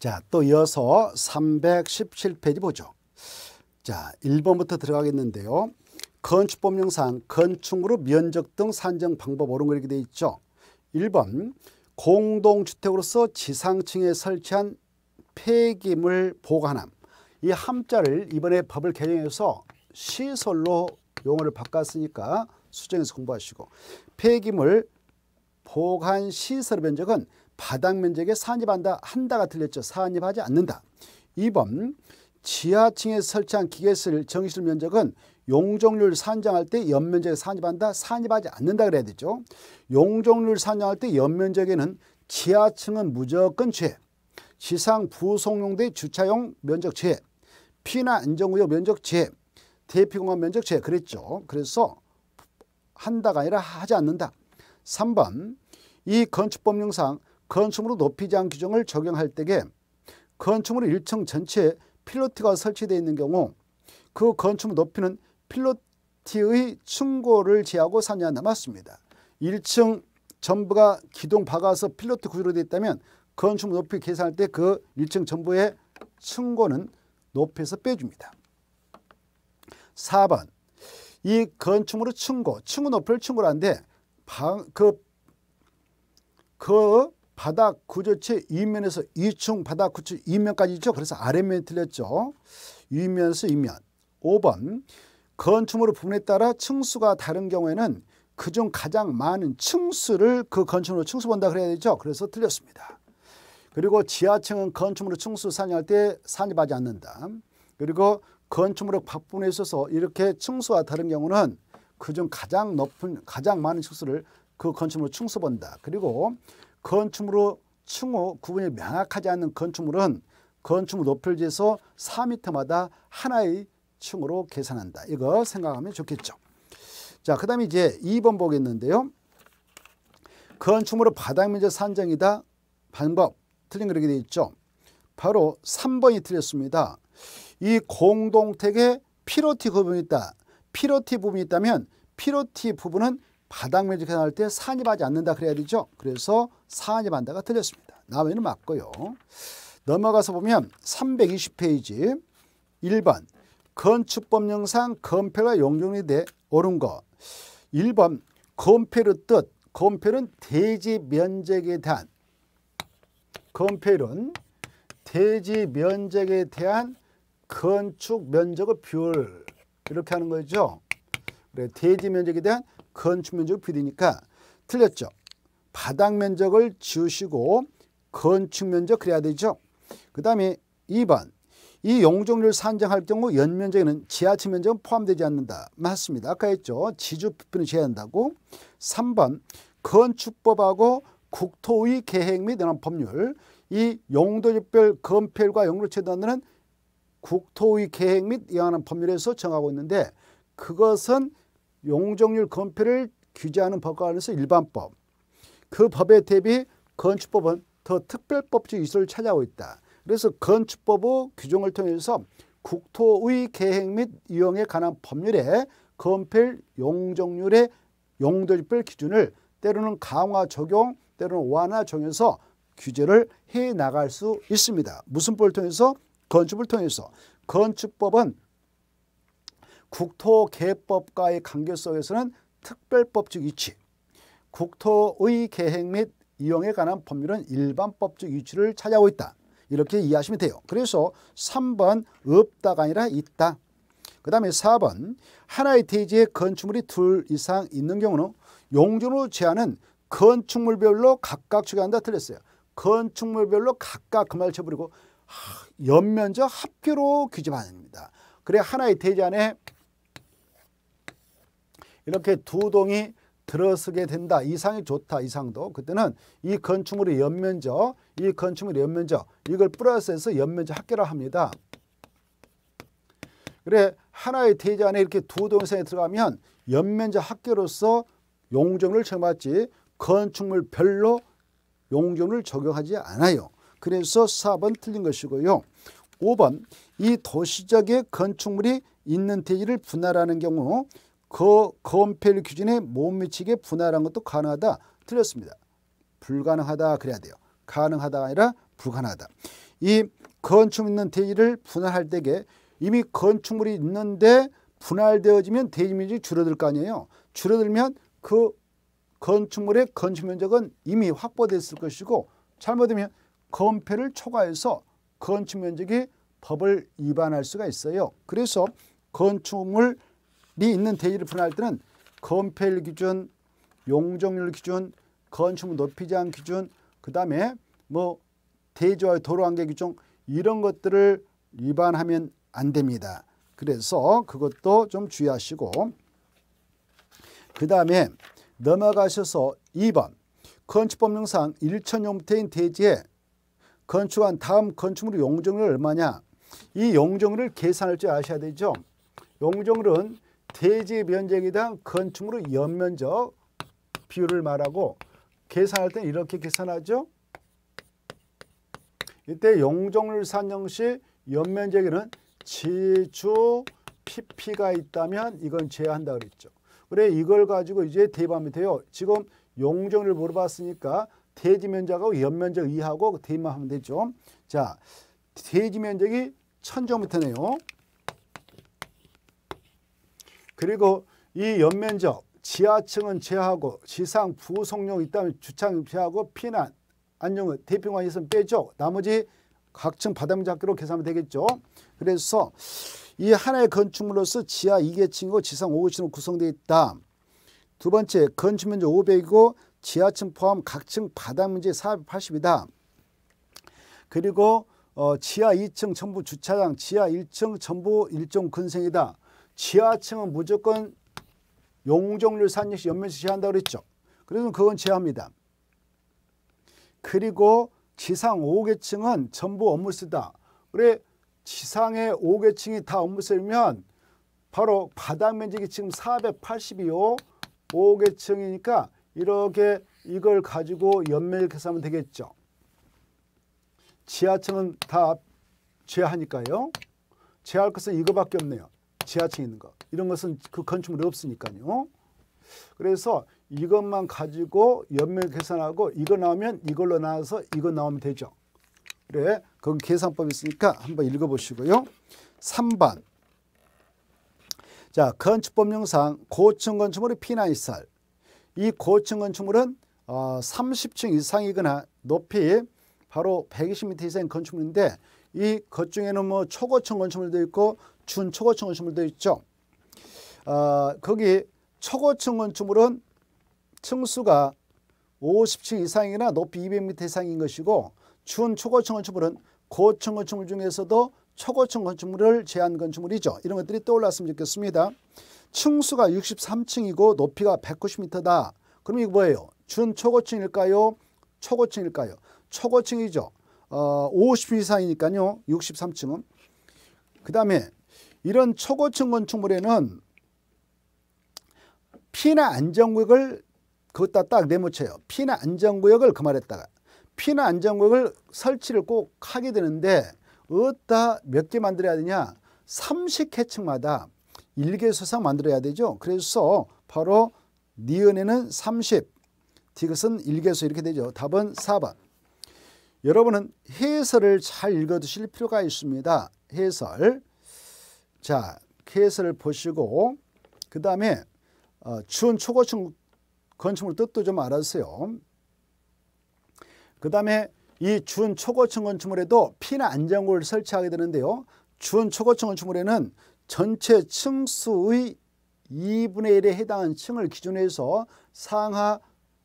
자, 또 이어서 317페이지 보죠. 자, 1번부터 들어가겠는데요. 건축법령상 건축으로 면적 등 산정 방법 옳은 그렇게 되어 있죠. 1번 공동주택으로서 지상층에 설치한 폐기물 보관함 이 함자를 이번에 법을 개정해서 시설로 용어를 바꿨으니까 수정해서 공부하시고 폐기물 보관 시설 면적은 바닥 면적에 산입한다 한다가 틀렸죠. 산입하지 않는다. 2번 지하층에 설치한 기계실 정실 면적은 용적률 산정할 때 연면적에 산입한다 산입하지 않는다 그래야 되죠. 용적률 산정할 때 연면적에는 지하층은 무조건 죄 지상 부속용대 주차용 면적 죄 피나 안전구역 면적 죄 대피공간 면적 죄 그랬죠. 그래서 한다가 아니라 하지 않는다. 3번 이 건축법령상 건축물로 높이장 규정을 적용할 때에 건축물 1층 전체에 필로티가 설치되어 있는 경우 그 건축물 높이는 필로티의 충고를 제하고 산냐 남았습니다. 1층 전부가 기둥 박아서 필로티 구조로 되어 있다면 건축물 높이 계산할 때 그 1층 전부의 충고는 높이서 빼줍니다. 4번 이 건축물의 층고, 층고 높이 층고로 한데 방, 그, 그 바닥 구조체 이면에서 2층 바닥 구조 이면까지 있죠. 그래서 아래면이 틀렸죠. 위면에서 이면. 5번 건축물의 부분에 따라 층수가 다른 경우에는 그중 가장 많은 층수를 그건축물의 층수 본다 그래야 되죠. 그래서 틀렸습니다. 그리고 지하층은 건축물의 층수 산정할 때 산입하지 않는다. 그리고 건축물의 부분에 있어서 이렇게 층수와 다른 경우는 그중 가장 높은 가장 많은 층수를 그건축물의 층수 본다. 그리고 건축물로 층호 구분이 명확하지 않은 건축물은 건축물 높이를 재서 4m마다 하나의 층으로 계산한다. 이거 생각하면 좋겠죠. 자, 그 다음에 이제 2번 보겠는데요. 건축물의 바닥면적 산정이다. 방법. 틀린 그렇게 되어 있죠. 바로 3번이 틀렸습니다. 이 공동택에 피로티 부분이 있다. 피로티 부분이 있다면 피로티 부분은 바닥 매직할 때 산입하지 않는다 그래야 되죠. 그래서 산입한다가 틀렸습니다. 나 남에는 맞고요. 넘어가서 보면 320페이지 1번 건축법령상 건폐가 용적률이돼 네, 옳은 거 1번 건폐를뜻 건폐는 대지 면적에 대한 건폐는 대지 면적에 대한 건축 면적의 비율 이렇게 하는 거죠. 그래, 대지 면적에 대한 건축 면적 비례니까 틀렸죠. 바닥 면적을 지우시고 건축 면적 그래야 되죠. 그 다음에 2번 이 용적률 산정할 경우 연면적에는 지하층 면적은 포함되지 않는다. 맞습니다. 아까 했죠. 지주 부피는 지어야 한다고. 3번 건축법하고 국토의 계획 및 연합 법률 이 용도지별 건폐율과 용도 를 최단은 국토의 계획 및 연합 법률에서 정하고 있는데 그것은 용적률 건폐를 규제하는 법관에서 일반법, 그 법에 대비 건축법은 더 특별법적 이수를 차지하고 있다. 그래서 건축법의 규정을 통해서 국토의 계획 및 이용에 관한 법률에 건폐 용적률의 용도지별 기준을 때로는 강화 적용, 때로는 완화 적용해서 규제를 해 나갈 수 있습니다. 무슨 법을 통해서? 건축을 통해서. 건축법은 국토개법과의 관계속에서는 특별법적 위치, 국토의 계획 및 이용에 관한 법률은 일반법적 위치를 차지하고 있다. 이렇게 이해하시면 돼요. 그래서 3번 없다가 아니라 있다. 그 다음에 4번 하나의 대지에 건축물이 둘 이상 있는 경우는 용적으로 제한은 건축물별로 각각 추가한다 틀렸어요. 건축물별로 각각 그말을 쳐버리고 연면적 합계로 규제받습니다. 그래 하나의 대지 안에 이렇게 두 동이 들어서게 된다. 이상이 좋다. 이상도 그때는 이 건축물의 연면적, 이 건축물의 연면적 이걸 플러스해서 연면적 합계를 합니다. 그래 하나의 대지 안에 이렇게 두 동선에 들어가면 연면적 합계로서 용적률을 정하지 건축물별로 용적률을 적용하지 않아요. 그래서 4번 틀린 것이고요. 5번 이 도시적의 건축물이 있는 대지를 분할하는 경우 그건폐율기준에못 미치게 분할한 것도 가능하다. 틀렸습니다. 불가능하다 그래야 돼요. 가능하다가 아니라 불가능하다. 이 건축 있는 대지를 분할할 때에 이미 건축물이 있는데 분할되어지면 대지 면적이 줄어들 거 아니에요. 줄어들면 그 건축물의 건축 면적은 이미 확보됐을 것이고 잘못되면 건폐를 초과해서 건축 면적이 법을 위반할 수가 있어요. 그래서 건축물 있는 대지를 분할 때는 건폐율 기준, 용적률 기준, 건축물 높이 제한 기준, 그 다음에 뭐 대지와 도로 한계 기준 이런 것들을 위반하면 안 됩니다. 그래서 그것도 좀 주의하시고 그 다음에 넘어가셔서 2번 건축법령상 1천 용태인 대지에 건축한 다음 건축물의 용적률 얼마냐 이 용적률을 계산할 줄 아셔야 되죠. 용적률은 대지 면적에 대한 건축물의 연면적 비율을 말하고 계산할 때는 이렇게 계산하죠. 이때 용적률 산정식 연면적에는 지주 PP가 있다면 이건 제외한다 그랬죠. 그래 이걸 가지고 이제 대입하면 돼요 지금 용적률 물어봤으니까 대지 면적하고 연면적 이하고 대입만 하면 되죠. 자, 대지 면적이 1000제곱미터네요. 그리고 이 연면적 지하층은 제하고 지상 부속용 있다면 주차는 제하고 피난 안녕은 대평관이있 빼죠. 나머지 각층 바닥 잡기로 계산하면 되겠죠. 그래서 이 하나의 건축물로서 지하 2계층이고 지상 5계층으로 구성되어 있다. 두 번째, 건축 면적 500이고 지하층 포함 각층 바닥 문제 480이다. 그리고 어, 지하 2층 전부 주차장, 지하 1층 전부 일종 근생이다. 지하층은 무조건 용적률 산역시 연면시 제한한다고 그랬죠. 그래서 그건 제합니다. 그리고 지상 5계층은 전부 업무쓰다. 그래 지상의 5계층이 다 업무쓰면 바로 바닥 면적이 지금 482호 5계층이니까 이렇게 이걸 가지고 연매를 계산하면 되겠죠. 지하층은 다 제하니까요. 제할 것은 이거밖에 없네요. 지하층에 있는 것 이런 것은 그 건축물이 없으니까요. 그래서 이것만 가지고 연면 계산하고 이거 나오면 이걸로 나와서 이거 나오면 되죠. 그래 그건 계산법이 있으니까 한번 읽어보시고요. 3번 자 건축법령상 고층 건축물의 피난시설 이 고층 건축물은 어, 30층 이상이거나 높이 바로 120m 이상인 건축물인데 이 것 중에는 뭐 초고층 건축물도 있고 준초고층건축물도 있죠. 어, 거기 초고층건축물은 층수가 50층 이상이나 높이 200m 이상인 것이고 준 초고층 건축물은 고층 건축물 중에서도 초고층 건축물을 제한 건축물이죠. 이런 것들이 떠올랐으면 좋겠습니다. 층수가 63층이고 높이가 190m다. 그럼 이거 뭐예요? 준 초고층일까요? 초고층일까요? 초고층이죠. 어, 50 이상이니까요. 63층은. 그 다음에 이런 초고층 건축물에는 피나 안전구역을 거기다 딱내모쳐요 피나 안전구역을 그 말했다가 피나 안전구역을 설치를 꼭 하게 되는데 어디다 몇 개 만들어야 되냐 3 0개층마다 1개소 이상 만들어야 되죠. 그래서 바로 니은에는 30, 디귿은 1개소 이렇게 되죠. 답은 4번. 여러분은 해설을 잘 읽어두실 필요가 있습니다. 해설. 자, 케이스를 보시고 그 다음에 어, 추운 초고층 건축물 뜻도 좀 알아주세요. 그 다음에 이 추운 초고층 건축물에도 피나 안전고를 설치하게 되는데요. 추운 초고층 건축물에는 전체 층수의 2분의 1에 해당한 층을 기준으로 해서 상하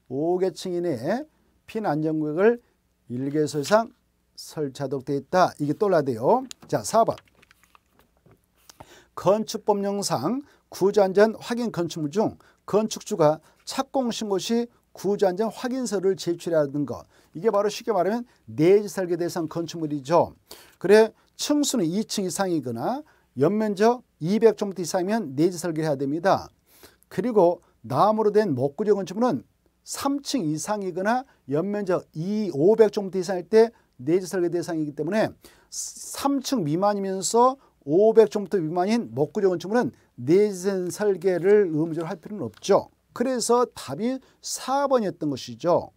5개 층 이내에 피나 안전구역을 1개소 이상 설치하도록 되어 있다. 이게 똘라대요. 자, 4번. 건축법령상 구조안전 확인 건축물 중 건축주가 착공신 고시 구조안전 확인서를 제출하는 것. 이게 바로 쉽게 말하면 내지 설계 대상 건축물이죠. 그래 층수는 2층 이상이거나 연면적 200정도 이상이면 내지 설계를 해야 됩니다. 그리고 나무로 된 목구조 건축물은 3층 이상이거나 연면적 2, 500정도 이상일 때 내지 설계 대상이기 때문에 3층 미만이면서 500 종부터 미만인 먹구조 건축물은 내진 설계를 의무적으로 할 필요는 없죠. 그래서 답이 4번이었던 것이죠.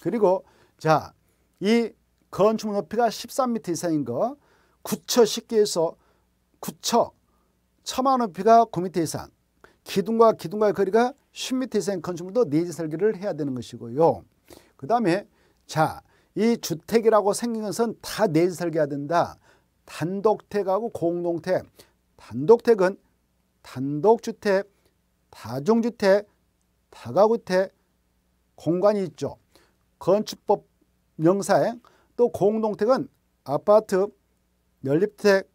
그리고 자, 이 건축물 높이가 13m 이상인 거, 구처 식기에서 구처 처마 높이가 9m 이상, 기둥과 기둥과의 거리가 10m 이상 건축물도 내진 설계를 해야 되는 것이고요. 그 다음에 자, 이 주택이라고 생긴 것은 다 내진 설계해야 된다. 단독택하고 공동택, 단독택은 단독주택, 다중주택, 다가구택 공간이 있죠. 건축법 명사에 또 공동택은 아파트, 연립주택,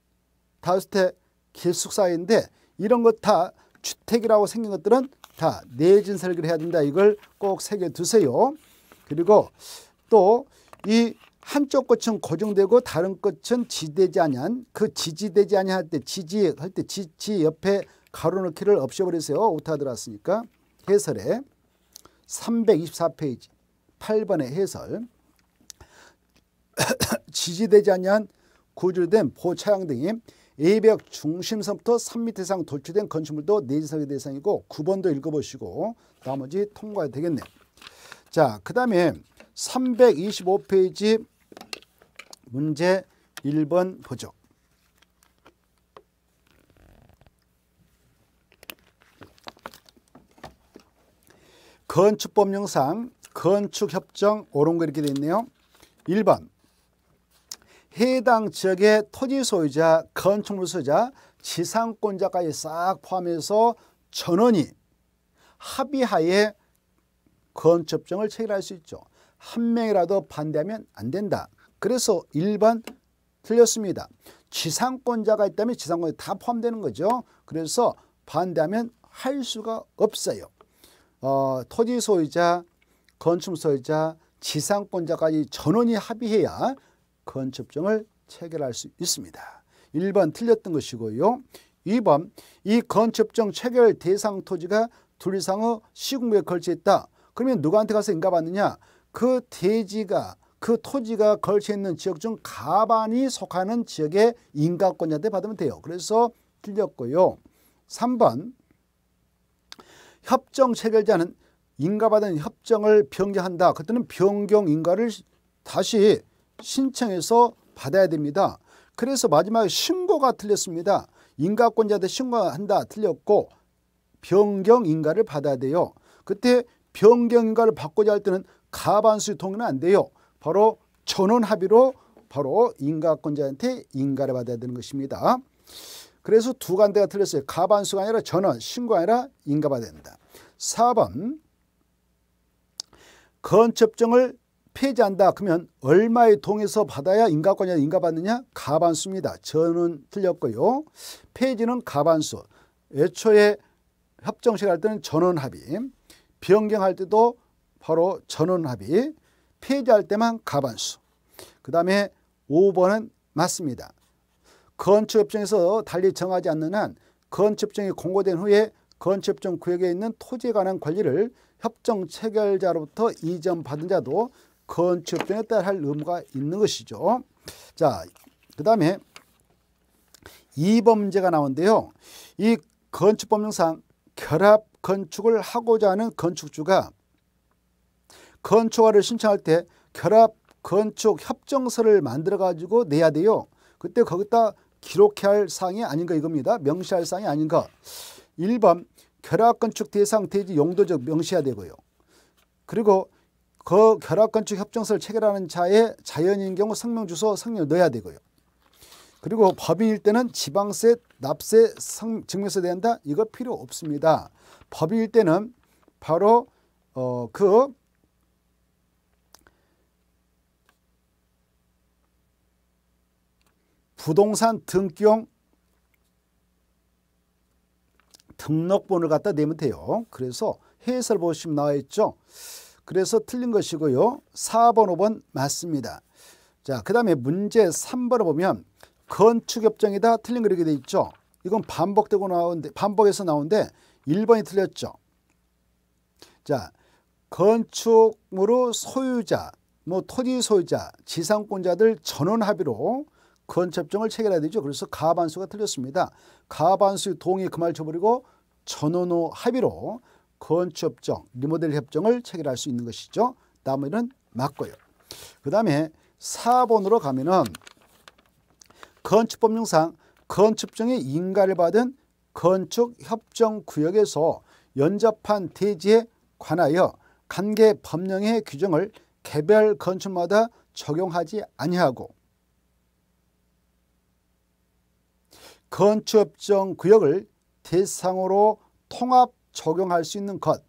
다주택, 기숙사인데 이런 것 다 주택이라고 생긴 것들은 다 내진 설계를 해야 된다. 이걸 꼭 새겨두세요. 그리고 또이 한쪽 끝은 고정되고 다른 끝은 지지되지 아니한 그 지지되지 아니할 때 지지할 때 지지 옆에 가로넣기를 없애버리세요. 오타 들어왔으니까 해설에 324페이지 8번의 해설 지지되지 아니한 구조된 보차양 등이 A벽 중심선부터 3m 이상 돌출된 건축물도 내지석의 대상이고 9번도 읽어보시고 나머지 통과 되겠네요. 자, 그 다음에 325페이지 문제 1번 보죠. 건축법령상 건축협정 오른거 이렇게 되 있네요. 1번 해당 지역의 토지 소유자, 건축물 소유자, 지상권자까지 싹 포함해서 전원이 합의하에 건축협정을 체결할 수 있죠. 한 명이라도 반대하면 안 된다. 그래서 1번 틀렸습니다. 지상권자가 있다면 지상권이 다 포함되는 거죠. 그래서 반대하면 할 수가 없어요. 어, 토지 소유자, 건축 소유자, 지상권자까지 전원이 합의해야 건축증을 체결할 수 있습니다. 1번 틀렸던 것이고요. 2번 이 건축증 체결 대상 토지가 둘 이상의 시공부에 걸쳐 있다. 그러면 누구한테 가서 인가받느냐? 그 대지가 그 토지가 걸쳐 있는 지역 중 가반이 속하는 지역의 인가권자한테 받으면 돼요. 그래서 틀렸고요. 3번 협정 체결자는 인가받은 협정을 변경한다. 그때는 변경 인가를 다시 신청해서 받아야 됩니다. 그래서 마지막에 신고가 틀렸습니다. 인가권자한테 신고한다 틀렸고 변경 인가를 받아야 돼요. 그때 변경 인가를 받고자 할 때는 가반수 통일은 안 돼요. 바로 전원 합의로 바로 인가권자한테 인가를 받아야 되는 것입니다. 그래서 두 간대가 틀렸어요. 가반수가 아니라 전원, 신고가 아니라 인가받아야 된다. 4번 건첩증을 폐지한다. 그러면 얼마에 통해서 받아야 인가권이냐 인가받느냐? 가반수입니다. 저는 틀렸고요. 폐지는 가반수. 애초에 협정식 할 때는 전원합의. 변경할 때도 바로 전원합의. 폐지할 때만 가반수. 그 다음에 5번은 맞습니다. 건축협정에서 달리 정하지 않는 한 건축협정이 공고된 후에 건축협정 구역에 있는 토지에 관한 권리를 협정 체결자로부터 이전받은 자도 건축협정에 따라 할 의무가 있는 것이죠. 자, 그 다음에 2번 문제가 나오는데요. 이 건축법령상 결합 건축을 하고자 하는 건축주가 건축화를 신청할 때 결합 건축 협정서를 만들어 가지고 내야 돼요. 그때 거기다 기록해야 할 사항이 아닌가 이겁니다. 명시할 사항이 아닌가. 1번 결합건축 대상 대지 용도적 명시해야 되고요. 그리고 그 결합건축 협정서를 체결하는 자의 자연인 경우 성명주소 성명 넣어야 되고요. 그리고 법인일 때는 지방세, 납세, 성, 증명서 대한다 이거 필요 없습니다. 법인일 때는 바로 어, 그 부동산 등기용 등록번호를 갖다 내면 돼요. 그래서 해설 보시면 나와 있죠. 그래서 틀린 것이고요. 4번, 5번 맞습니다. 자, 그 다음에 문제 3번을 보면 건축협정이다 틀린 그렇게 돼 있죠. 이건 반복되고 나오는데 반복해서 나오는데 1번이 틀렸죠. 자, 건축물의 소유자, 뭐 토지 소유자, 지상권자들 전원 합의로 건 c e 정을 체결해야 되죠. 그래서 가반수가 틀렸습니다. 가반수 동의 그 말 쳐버리고 전원호 합의로 건축협정, 리모델 협정을 체결할 수 있는 것이죠. 나머지는 맞고요. 그 다음에 4번으로 가면은 건축법령상 건축정의 인가를 받은 건축협정구역에서 연접한 대지에 관하여 관계 법령의 규정을 개별 건축마다 적용하지 아니하고 건축업종 구역을 대상으로 통합 적용할 수 있는 것,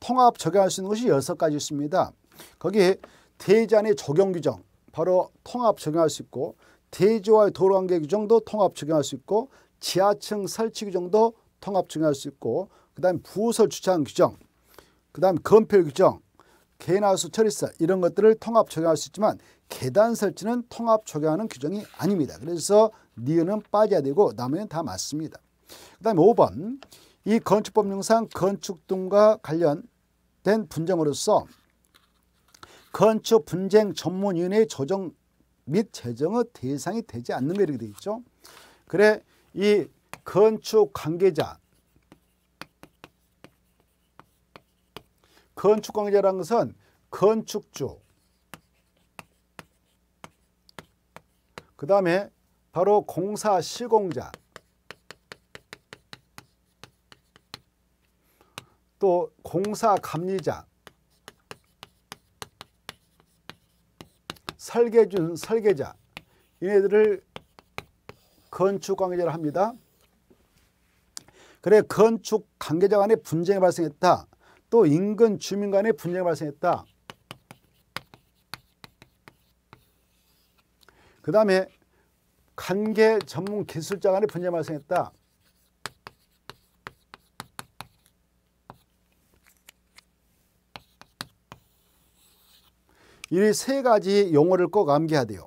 통합 적용할 수 있는 것이 여섯 가지 있습니다. 거기에 대지안의 적용 규정, 바로 통합 적용할 수 있고 대지와의 도로관계 규정도 통합 적용할 수 있고 지하층 설치 규정도 통합 적용할 수 있고 그 다음 부설 주차장 규정, 그 다음 건폐율 규정, 개나수 처리사 이런 것들을 통합 적용할 수 있지만 계단 설치는 통합 적용하는 규정이 아닙니다. 그래서 니은은 빠져야 되고 나머지는 다 맞습니다. 그 다음에 5번 이 건축법령상 건축 등과 관련된 분쟁으로서 건축 분쟁 전문위원회 조정 및 재정의 대상이 되지 않는 거 이렇게 되어 있죠. 그래 이 건축 관계자 건축 관계자라는 것은 건축주 그 다음에 바로 공사 시공자 또 공사 감리자 설계준 설계자 얘네들을 건축 관계자라 합니다. 그래 건축 관계자 간의 분쟁이 발생했다. 또 인근 주민 간의 분쟁이 발생했다. 그 다음에 관계 전문 기술자 간의 분쟁 발생했다. 이 세 가지 용어를 꼭 암기해야 요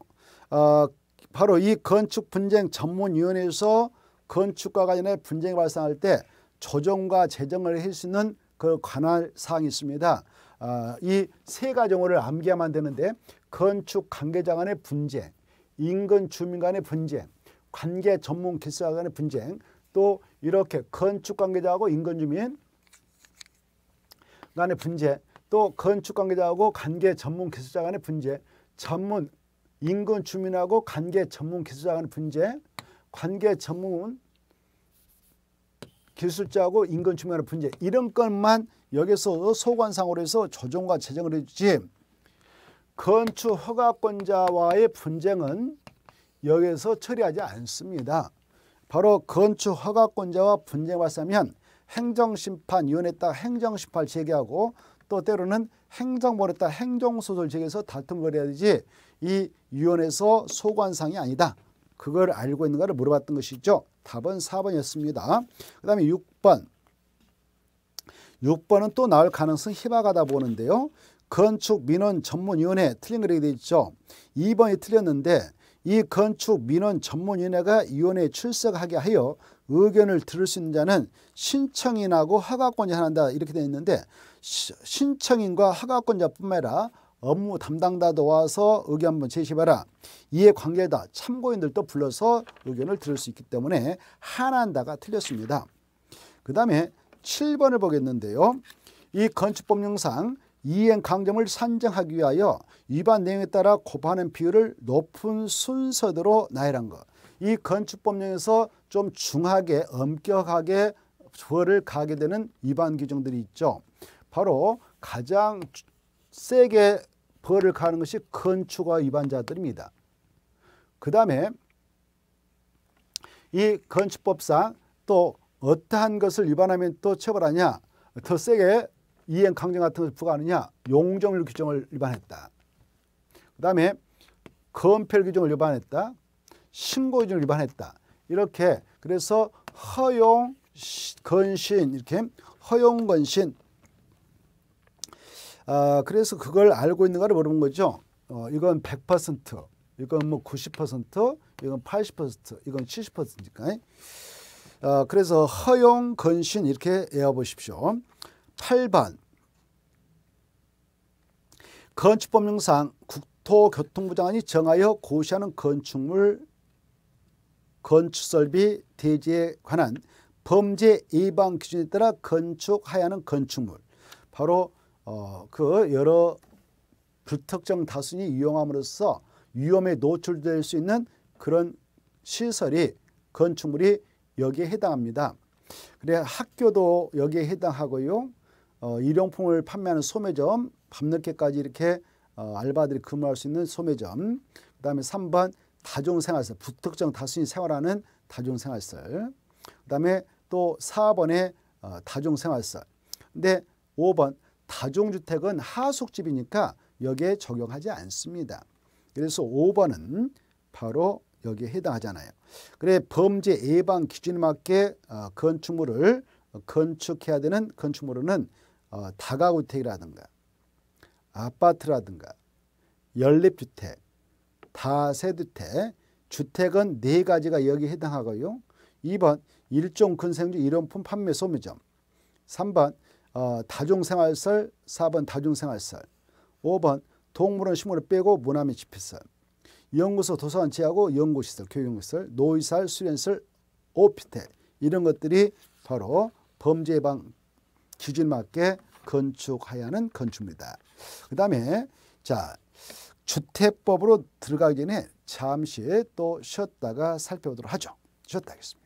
어, 바로 이 건축 분쟁 전문위원회에서 건축과 관련해 분쟁이 발생할 때 조정과 재정을 할 수 있는 그 관할 사항이 있습니다. 어, 이세 가지 용어를 암기하면 되는데 건축 관계자 간의 분쟁, 인근 주민 간의 분쟁, 관계 전문 기술자 간의 분쟁, 또 이렇게 건축 관계자하고 인근 주민 간의 분쟁, 또 건축 관계자하고 관계 전문 기술자 간의 분쟁, 전문 인근 주민하고 관계 전문 기술자 간의 분쟁, 관계 전문 기술자하고 인근 주민간의 분쟁 이런 것만 여기서 소관상으로 해서 조정과 재정을 해주지 건축 허가권자와의 분쟁은 여기서 에 처리하지 않습니다. 바로 건축 허가권자와 분쟁 발생하면 행정심판위원회에 따라 행정심판을 제기하고 또 때로는 행정법에 따라 행정소설 제기해서 다툼을 벌여야지 이 위원회에서 소관상이 아니다. 그걸 알고 있는가를 물어봤던 것이죠. 답은 4번이었습니다. 그 다음에 6번. 6번은 또 나올 가능성 희박하다 보는데요. 건축민원 전문위원회 틀린 거라고 되어 있죠. 2번이 틀렸는데 이 건축민원 전문위원회가 위원회에 출석하게 하여 의견을 들을 수 있는 자는 신청인하고 허가권이 하다 이렇게 되어 있는데 신청인과 허가권자뿐만 아니라 업무 담당자도 와서 의견 한번 제시해봐라. 이에 관계다 참고인들도 불러서 의견을 들을 수 있기 때문에 하나한다가 틀렸습니다. 그 다음에 7번을 보겠는데요. 이 건축법령상 이행 강점을 산정하기 위하여 위반 내용에 따라 곱하는 비율을 높은 순서대로 나열한 것. 이 건축법령에서 좀 중하게 엄격하게 벌을 가게 되는 위반 규정들이 있죠. 바로 가장 세게 벌을 가는 것이 건축과 위반자들입니다. 그 다음에 이 건축법상 또 어떠한 것을 위반하면 또 처벌하냐 더 세게 이행 강정 같은 것을 부과하느냐 용적률 규정을 위반했다. 그 다음에 건폐율 규정을 위반했다. 신고 규정을 위반했다. 이렇게 그래서 허용 건신 이렇게 허용 건신 아, 그래서 그걸 알고 있는가를 물어본 거죠. 어, 이건 100%, 이건 뭐 90%, 이건 80%, 이건 70%니까. 어, 아, 그래서 허용, 건신 이렇게 외워보십시오. 8번 건축법령상 국토교통부 장관이 정하여 고시하는 건축물 건축설비 대지에 관한 범죄 예방 기준에 따라 건축하야 여 하는 건축물 바로 어, 그 여러 불특정 다수이 이용함으로써 위험에 노출될 수 있는 그런 시설이 건축물이 여기에 해당합니다. 그래 학교도 여기에 해당하고요. 어, 일용품을 판매하는 소매점, 밤늦게까지 이렇게 어, 알바들이 근무할 수 있는 소매점, 그 다음에 3번 다중생활시설 부특정 다수인 생활하는 다중생활시설그 다음에 또 4번에 어, 다중생활시설 근데 5번 다중주택은 하숙집이니까 여기에 적용하지 않습니다. 그래서 5번은 바로 여기에 해당하잖아요. 그래 범죄 예방 기준에 맞게 어, 건축물을 건축해야 되는 건축물은 어, 다가구택이라든가 아파트라든가 연립주택, 다세주택, 주택은 네 가지가 여기 에 해당하고요. 2번 일종 근생주 일용품 판매 소매점 3번 어, 다중생활설 4번 다중생활설 5번 동물원 식물을 빼고 문화민 집회설 연구소 도서관 지하고 연구시설 교육시설 노의살 수련설 오피텔 이런 것들이 바로 범죄 예방 기준 맞게 건축하야 여 하는 건축입니다. 그 다음에 자 주택법으로 들어가기 전에 잠시 또 쉬었다가 살펴보도록 하죠. 쉬었다 하겠습니다.